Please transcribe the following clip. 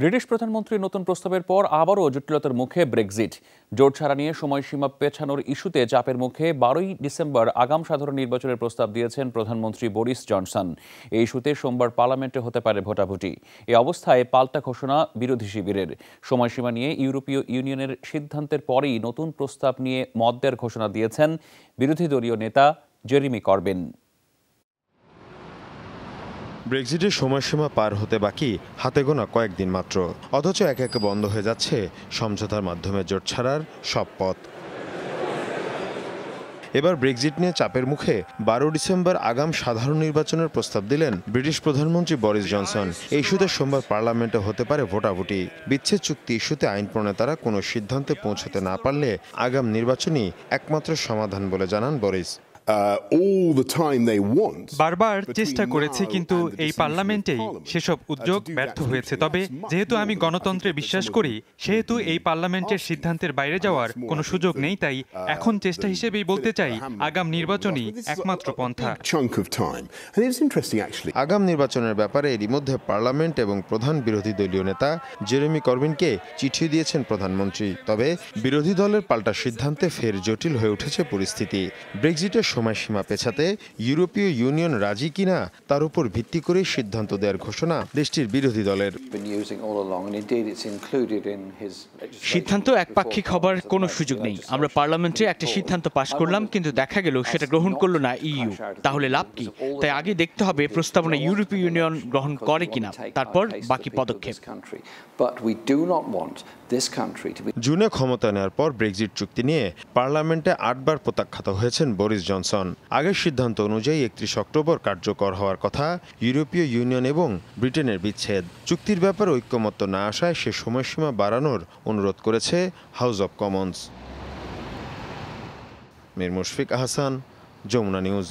British প্রধানমন্ত্রীর নতুন প্রস্তাবের পর আবারও জটিলতার মুখে ব্রেক্সিট জোট ছাড়া নিয়ে সময়সীমা পেছানোর ইস্যুতে চাপের মুখে বারোই ডিসেম্বর আগাম সাধারণ নির্বাচনের প্রস্তাব দিয়েছেন প্রধানমন্ত্রী বোরিস জনসন এই ইস্যুতে সোমবার পার্লামেন্টে হতে পারে ভোটাভুটি এ অবস্থায় পাল্টা ঘোষণা বিরোধী শিবিরের সময়সীমা নিয়ে ইউরোপীয় ইউনিয়নের সিদ্ধান্তের পরেই নতুন প্রস্তাব নিয়ে মদ্যের ঘোষণা দিয়েছেন বিরোধী দলীয় নেতা জেরিমি করবেন ব্রেক্সিটের সময়সীমা পার হতে বাকি হাতে গোনা কয়েকদিন মাত্র অথচ এক একে বন্ধ হয়ে যাচ্ছে সমঝোতার মাধ্যমে জোট ছাড়ার সব পথ এবার ব্রেক্সিট নিয়ে চাপের মুখে বারো ডিসেম্বর আগাম সাধারণ নির্বাচনের প্রস্তাব দিলেন ব্রিটিশ প্রধানমন্ত্রী বরিস জনসন এই ইস্যুতে সোমবার পার্লামেন্টে হতে পারে ভোটাভুটি বিচ্ছেদ চুক্তি ইস্যুতে আইন প্রণেতারা কোনো সিদ্ধান্তে পৌঁছতে না পারলে আগাম নির্বাচনই একমাত্র সমাধান বলে জানান বরিস Uh, বারবার চেষ্টা করেছে কিন্তু এই পার্লামেন্টেই সেসব uh, উদ্যোগ ব্যর্থ হয়েছে তবে যেহেতু আমি গণতন্ত্রে বিশ্বাস করি সেহেতু এই পার্লামেন্টের সিদ্ধান্তের বাইরে যাওয়ার কোনো সুযোগ নেই তাই uh, এখন চেষ্টা হিসেবেই বলতে চাই আগাম নির্বাচনই একমাত্র পন্থা আগাম নির্বাচনের ব্যাপারে এরই মধ্যে পার্লামেন্ট এবং প্রধান বিরোধী দলীয় নেতা জেরেমি করবিনকে চিঠি দিয়েছেন প্রধানমন্ত্রী তবে বিরোধী দলের পাল্টা সিদ্ধান্তে ফের জটিল হয়ে উঠেছে পরিস্থিতি ব্রেক্সিটের সময়সীমা পেছাতে ইউরোপীয় ইউনিয়ন রাজি কিনা তার উপর ভিত্তি করে সিদ্ধান্ত দেওয়ার ঘোষণা দেশটির বিরোধী দলের সিদ্ধান্ত একপাক্ষিক হবার কোনো সুযোগ নেই আমরা পার্লামেন্টে একটা সিদ্ধান্ত পাশ করলাম কিন্তু দেখা গেল সেটা গ্রহণ করলো না ইউ তাহলে লাভ কি তাই আগে দেখতে হবে প্রস্তাবনা ইউরোপীয় ইউনিয়ন গ্রহণ করে কিনা তারপর বাকি পদক্ষেপ জুনে ক্ষমতা নেওয়ার পর ব্রেক্সিট চুক্তি নিয়ে পার্লামেন্টে আটবার প্রত্যাখ্যাত হয়েছেন বোরিস জনসন জনসন আগের সিদ্ধান্ত অনুযায়ী একত্রিশ অক্টোবর কার্যকর হওয়ার কথা ইউরোপীয় ইউনিয়ন এবং ব্রিটেনের বিচ্ছেদ চুক্তির ব্যাপারে ঐক্যমত্য না আসায় সে সময়সীমা বাড়ানোর অনুরোধ করেছে House of Commons Mir Mushfiq Ahsan Jamuna news